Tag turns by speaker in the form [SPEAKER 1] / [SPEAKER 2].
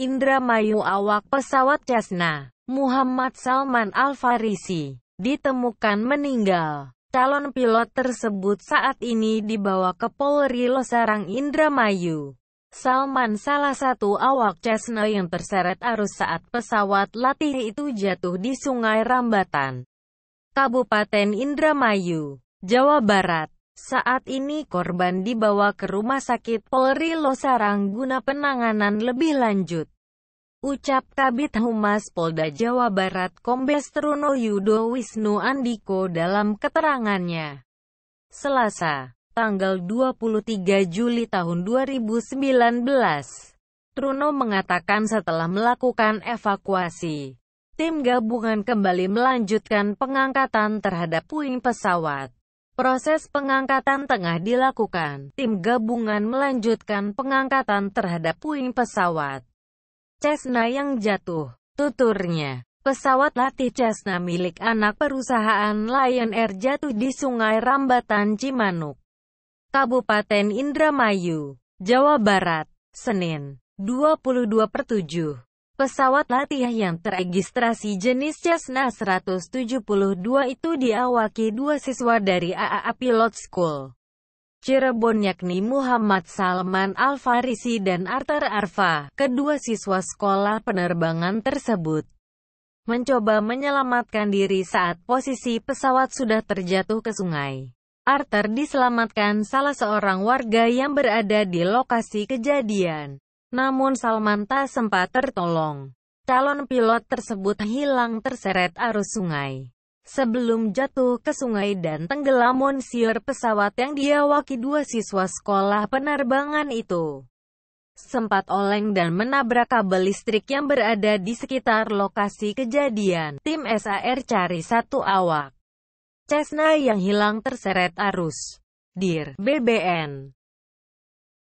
[SPEAKER 1] Indramayu awak pesawat Cessna, Muhammad Salman Al-Farisi, ditemukan meninggal. Calon pilot tersebut saat ini dibawa ke Polri Losarang Indramayu. Salman salah satu awak Cessna yang terseret arus saat pesawat latih itu jatuh di Sungai Rambatan, Kabupaten Indramayu, Jawa Barat. Saat ini korban dibawa ke rumah sakit Polri Losarang guna penanganan lebih lanjut. Ucap Kabit Humas Polda Jawa Barat Kombes Truno Yudo Wisnu Andiko dalam keterangannya. Selasa, tanggal 23 Juli tahun 2019, Truno mengatakan setelah melakukan evakuasi, tim gabungan kembali melanjutkan pengangkatan terhadap puing pesawat. Proses pengangkatan tengah dilakukan. Tim gabungan melanjutkan pengangkatan terhadap puing pesawat Cessna yang jatuh. Tuturnya, pesawat latih Cessna milik anak perusahaan Lion Air jatuh di Sungai Rambatan Cimanuk, Kabupaten Indramayu, Jawa Barat, Senin, 22 7. Pesawat latih yang teregistrasi jenis Cessna 172 itu diawaki dua siswa dari AAA Pilot School. Cirebon yakni Muhammad Salman Al-Farisi dan Arthur Arfa, kedua siswa sekolah penerbangan tersebut. Mencoba menyelamatkan diri saat posisi pesawat sudah terjatuh ke sungai. Arthur diselamatkan salah seorang warga yang berada di lokasi kejadian. Namun Salman tak sempat tertolong. Calon pilot tersebut hilang terseret arus sungai. Sebelum jatuh ke sungai dan tenggelam Monsieur pesawat yang diawaki dua siswa sekolah penerbangan itu. Sempat oleng dan menabrak kabel listrik yang berada di sekitar lokasi kejadian. Tim SAR cari satu awak. Cessna yang hilang terseret arus. Dir, BBN.